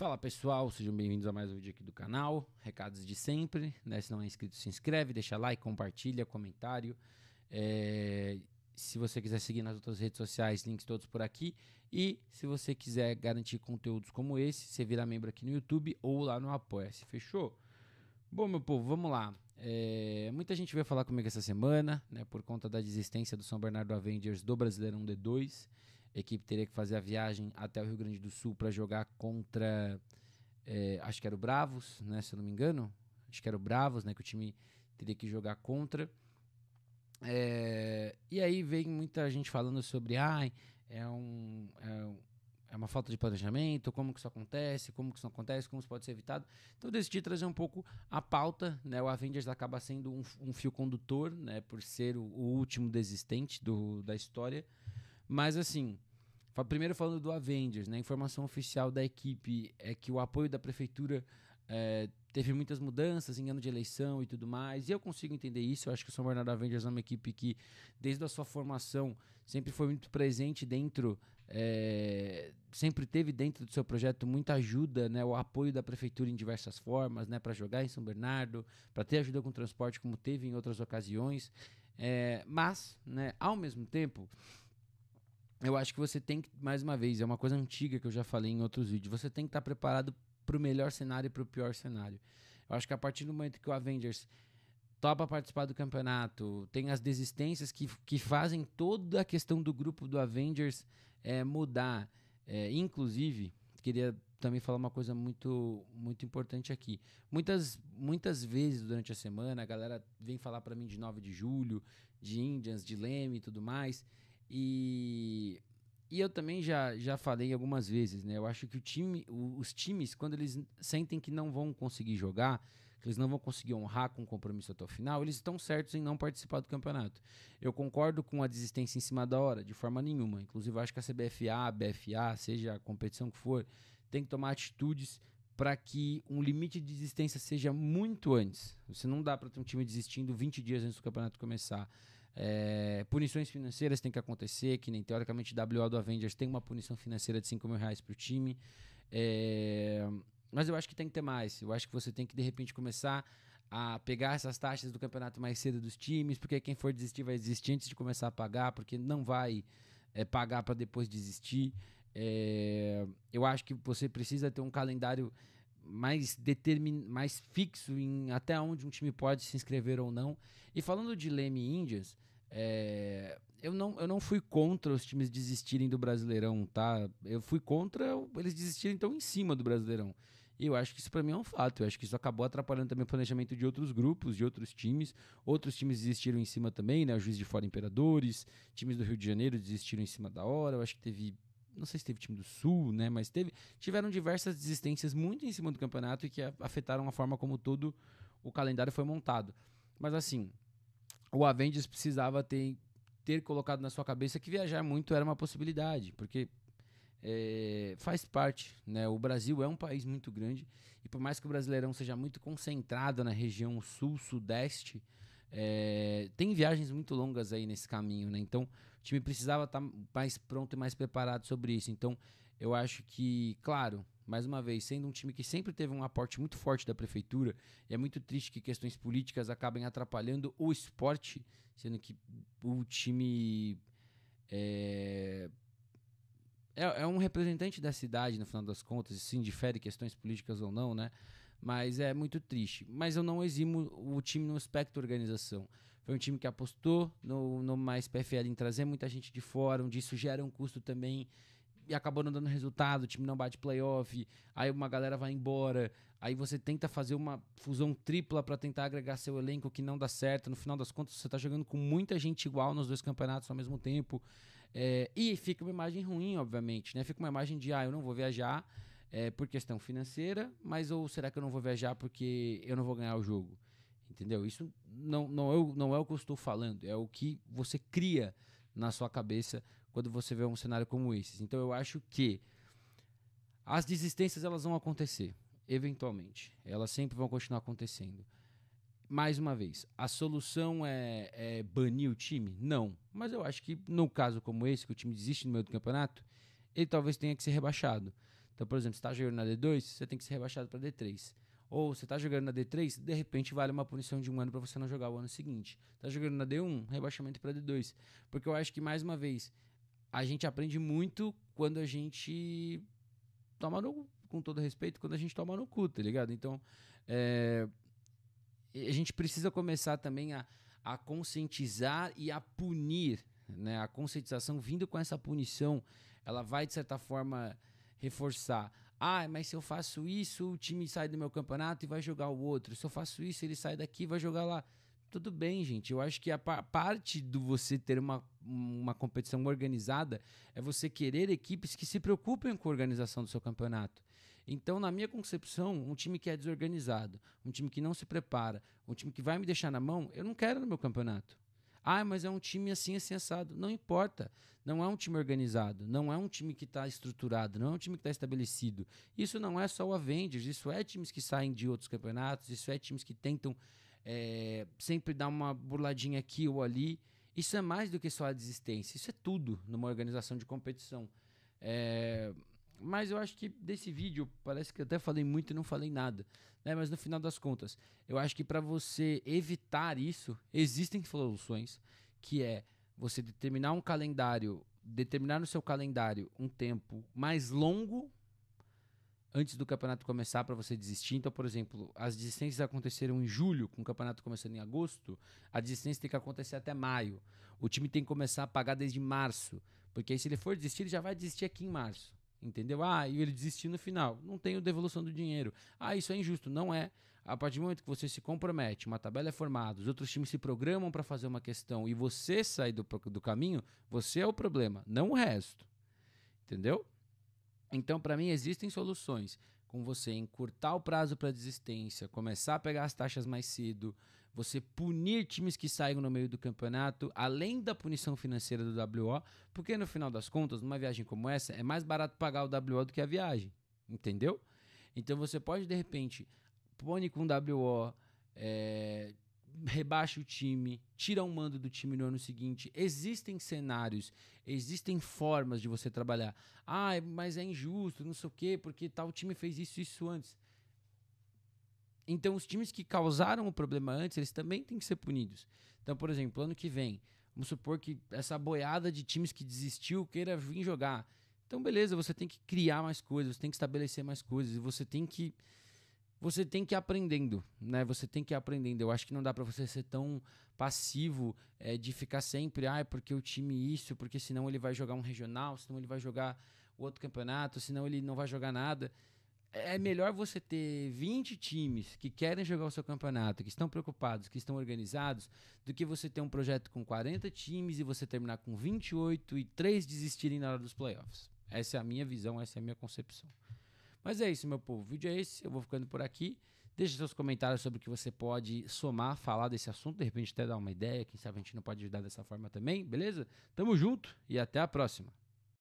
Fala pessoal, sejam bem-vindos a mais um vídeo aqui do canal. Recados de sempre, né? Se não é inscrito, se inscreve, deixa like, compartilha, comentário. É... Se você quiser seguir nas outras redes sociais, links todos por aqui. E se você quiser garantir conteúdos como esse, você vira membro aqui no YouTube ou lá no Apoia-se, fechou? Bom, meu povo, vamos lá. É... muita gente veio falar comigo essa semana, né, por conta da desistência do São Bernardo Avengers do Brasileirão D2. A equipe teria que fazer a viagem até o Rio Grande do Sul para jogar contra. É, acho que era o Bravos, né? Se eu não me engano. Acho que era o Bravos, né? Que o time teria que jogar contra. É, e aí vem muita gente falando sobre. Ai, é um, é um é uma falta de planejamento, como que isso acontece, como que isso não acontece, como isso pode ser evitado. Então eu decidi trazer um pouco a pauta, né? O Avengers acaba sendo um, um fio condutor, né? Por ser o, o último desistente do, da história. Mas assim, Primeiro falando do Avengers, né? A informação oficial da equipe é que o apoio da prefeitura é, teve muitas mudanças em ano de eleição e tudo mais. E eu consigo entender isso. Eu acho que o São Bernardo Avengers é uma equipe que, desde a sua formação, sempre foi muito presente dentro, é, sempre teve dentro do seu projeto muita ajuda, né, o apoio da prefeitura em diversas formas, né, para jogar em São Bernardo, para ter ajuda com transporte, como teve em outras ocasiões. É, mas, né, ao mesmo tempo eu acho que você tem que, mais uma vez, é uma coisa antiga que eu já falei em outros vídeos, você tem que estar tá preparado para o melhor cenário e para o pior cenário. Eu acho que a partir do momento que o Avengers topa participar do campeonato, tem as desistências que, que fazem toda a questão do grupo do Avengers é, mudar. É, inclusive, queria também falar uma coisa muito muito importante aqui. Muitas muitas vezes durante a semana a galera vem falar para mim de 9 de julho, de Indians, de Leme e tudo mais. E, e eu também já, já falei algumas vezes, né? Eu acho que o time, os times, quando eles sentem que não vão conseguir jogar, que eles não vão conseguir honrar com o compromisso até o final, eles estão certos em não participar do campeonato. Eu concordo com a desistência em cima da hora, de forma nenhuma. Inclusive, acho que a CBFA, a BFA, seja a competição que for, tem que tomar atitudes para que um limite de desistência seja muito antes. Você não dá para ter um time desistindo 20 dias antes do campeonato começar. É, punições financeiras tem que acontecer, que nem teoricamente WA do Avengers tem uma punição financeira de 5 mil reais para o time. É, mas eu acho que tem que ter mais. Eu acho que você tem que, de repente, começar a pegar essas taxas do campeonato mais cedo dos times, porque quem for desistir vai desistir antes de começar a pagar, porque não vai é, pagar para depois desistir. É, eu acho que você precisa ter um calendário mais, determin, mais fixo em até onde um time pode se inscrever ou não. E falando de Leme Índias, é, eu, não, eu não fui contra os times desistirem do Brasileirão, tá? Eu fui contra eles desistirem então em cima do Brasileirão. E eu acho que isso para mim é um fato. Eu acho que isso acabou atrapalhando também o planejamento de outros grupos, de outros times. Outros times desistiram em cima também, né? O Juiz de Fora Imperadores, times do Rio de Janeiro desistiram em cima da hora. Eu acho que teve não sei se teve time do Sul, né? Mas teve, tiveram diversas desistências muito em cima do campeonato e que afetaram a forma como todo o calendário foi montado. Mas assim, o Avengers precisava ter, ter colocado na sua cabeça que viajar muito era uma possibilidade, porque é, faz parte, né? O Brasil é um país muito grande e por mais que o Brasileirão seja muito concentrado na região sul-sudeste, é, tem viagens muito longas aí nesse caminho, né? Então, o time precisava estar tá mais pronto e mais preparado sobre isso. Então, eu acho que, claro, mais uma vez, sendo um time que sempre teve um aporte muito forte da prefeitura, é muito triste que questões políticas acabem atrapalhando o esporte, sendo que o time é, é, é um representante da cidade, no final das contas, se indifere questões políticas ou não, né? Mas é muito triste. Mas eu não eximo o time no aspecto organização. Foi um time que apostou no, no mais PFL em trazer muita gente de fora, onde isso gera um custo também e acabou não dando resultado, o time não bate playoff, aí uma galera vai embora, aí você tenta fazer uma fusão tripla para tentar agregar seu elenco que não dá certo, no final das contas você tá jogando com muita gente igual nos dois campeonatos ao mesmo tempo, é, e fica uma imagem ruim, obviamente, né? Fica uma imagem de, ah, eu não vou viajar é, por questão financeira, mas ou será que eu não vou viajar porque eu não vou ganhar o jogo? Entendeu? Isso não, não, é o, não é o que eu estou falando, é o que você cria na sua cabeça quando você vê um cenário como esse. Então eu acho que as desistências elas vão acontecer, eventualmente. Elas sempre vão continuar acontecendo. Mais uma vez, a solução é, é banir o time? Não. Mas eu acho que num caso como esse, que o time desiste no meio do campeonato, ele talvez tenha que ser rebaixado. Então, por exemplo, se está jogando na D2, você tem que ser rebaixado para D3. Ou você tá jogando na D3, de repente vale uma punição de um ano para você não jogar o ano seguinte. Tá jogando na D1, rebaixamento para D2. Porque eu acho que, mais uma vez, a gente aprende muito quando a gente toma no com todo respeito, quando a gente toma no cu, tá ligado? Então, é, a gente precisa começar também a, a conscientizar e a punir, né? A conscientização vindo com essa punição, ela vai, de certa forma, reforçar ah, mas se eu faço isso, o time sai do meu campeonato e vai jogar o outro. Se eu faço isso, ele sai daqui e vai jogar lá. Tudo bem, gente. Eu acho que a parte do você ter uma, uma competição organizada é você querer equipes que se preocupem com a organização do seu campeonato. Então, na minha concepção, um time que é desorganizado, um time que não se prepara, um time que vai me deixar na mão, eu não quero no meu campeonato. Ah, mas é um time assim, assim, assado. Não importa. Não é um time organizado. Não é um time que está estruturado. Não é um time que está estabelecido. Isso não é só o Avengers. Isso é times que saem de outros campeonatos. Isso é times que tentam é, sempre dar uma burladinha aqui ou ali. Isso é mais do que só a desistência. Isso é tudo numa organização de competição. É, mas eu acho que desse vídeo, parece que eu até falei muito e não falei nada. Né? Mas no final das contas, eu acho que para você evitar isso, existem soluções, que é você determinar um calendário, determinar no seu calendário um tempo mais longo antes do campeonato começar para você desistir. Então, por exemplo, as desistências aconteceram em julho, com o campeonato começando em agosto, a desistência tem que acontecer até maio. O time tem que começar a pagar desde março, porque aí se ele for desistir, ele já vai desistir aqui em março. Entendeu? Ah, e ele desistiu no final. Não tenho devolução do dinheiro. Ah, isso é injusto. Não é. A partir do momento que você se compromete, uma tabela é formada, os outros times se programam para fazer uma questão e você sai do, do caminho, você é o problema, não o resto. Entendeu? Então, para mim, existem soluções com você encurtar o prazo para desistência, começar a pegar as taxas mais cedo, você punir times que saíram no meio do campeonato, além da punição financeira do WO, porque no final das contas, numa viagem como essa, é mais barato pagar o WO do que a viagem, entendeu? Então você pode, de repente, pune com o WO, é, eh, rebaixa o time, tira o um mando do time no ano seguinte. Existem cenários, existem formas de você trabalhar. Ah, mas é injusto, não sei o quê, porque tal time fez isso e isso antes. Então, os times que causaram o problema antes, eles também têm que ser punidos. Então, por exemplo, ano que vem, vamos supor que essa boiada de times que desistiu queira vir jogar. Então, beleza, você tem que criar mais coisas, você tem que estabelecer mais coisas, você tem que você tem que ir aprendendo, né? Você tem que ir aprendendo. Eu acho que não dá para você ser tão passivo é, de ficar sempre, ah, é porque o time isso, porque senão ele vai jogar um regional, senão ele vai jogar o outro campeonato, senão ele não vai jogar nada é melhor você ter 20 times que querem jogar o seu campeonato, que estão preocupados, que estão organizados, do que você ter um projeto com 40 times e você terminar com 28 e 3 desistirem na hora dos playoffs. Essa é a minha visão, essa é a minha concepção. Mas é isso, meu povo. O vídeo é esse, eu vou ficando por aqui. Deixe seus comentários sobre o que você pode somar, falar desse assunto, de repente até dar uma ideia, quem sabe a gente não pode ajudar dessa forma também, beleza? Tamo junto e até a próxima.